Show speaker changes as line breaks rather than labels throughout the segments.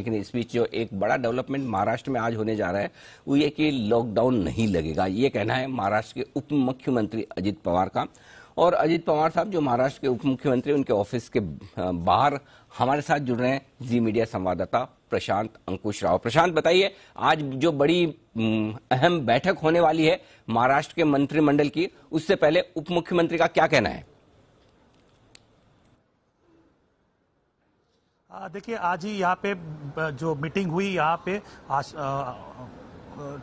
लेकिन इस बीच जो एक बड़ा डेवलपमेंट महाराष्ट्र में आज होने जा रहा है वो ये कि लॉकडाउन नहीं लगेगा ये कहना है महाराष्ट्र के उप मुख्यमंत्री अजित पवार का और अजित पवार साहब जो महाराष्ट्र के उप मुख्यमंत्री उनके ऑफिस के बाहर हमारे साथ जुड़ रहे हैं जी मीडिया संवाददाता प्रशांत अंकुश राव प्रशांत बताइए आज जो बड़ी अहम बैठक होने वाली है महाराष्ट्र के मंत्रिमंडल की उससे पहले उप मुख्यमंत्री का क्या कहना है
देखिए आज ही यहाँ पे जो मीटिंग हुई यहाँ पे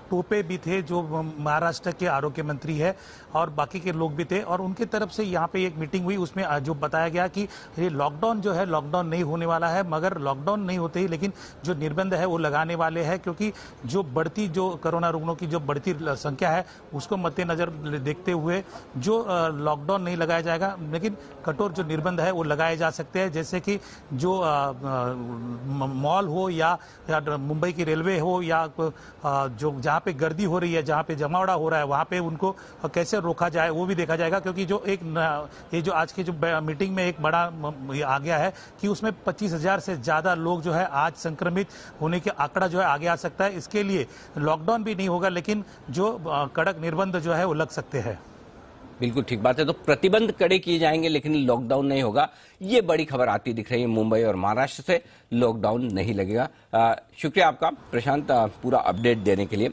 टोपे भी थे जो महाराष्ट्र के आरोग्य मंत्री है और बाकी के लोग भी थे और उनके तरफ से यहाँ पे एक मीटिंग हुई उसमें जो बताया गया कि ये लॉकडाउन जो है लॉकडाउन नहीं होने वाला है मगर लॉकडाउन नहीं होते ही लेकिन जो निर्बंध है वो लगाने वाले हैं क्योंकि जो बढ़ती जो कोरोना रुग्णों की जो बढ़ती संख्या है उसको मद्देनजर देखते हुए जो लॉकडाउन नहीं लगाया जाएगा लेकिन कठोर जो निर्बंध है वो लगाए जा सकते हैं जैसे कि जो मॉल हो या, या मुंबई की रेलवे हो या जो जो जहाँ पे गर्दी हो रही है जहाँ पे जमावड़ा हो रहा है वहाँ पे उनको कैसे रोका जाए वो भी देखा जाएगा क्योंकि जो एक ये जो आज की जो मीटिंग में एक बड़ा आ गया है कि उसमें पच्चीस हजार से ज्यादा लोग जो है आज संक्रमित होने के आंकड़ा जो है आगे आ सकता है इसके लिए लॉकडाउन भी नहीं होगा लेकिन जो कड़क निर्बंध जो है वो लग सकते हैं
बिल्कुल ठीक बात है तो प्रतिबंध कड़े किए जाएंगे लेकिन लॉकडाउन नहीं होगा ये बड़ी खबर आती दिख रही है मुंबई और महाराष्ट्र से लॉकडाउन नहीं लगेगा शुक्रिया आपका प्रशांत पूरा अपडेट देने के लिए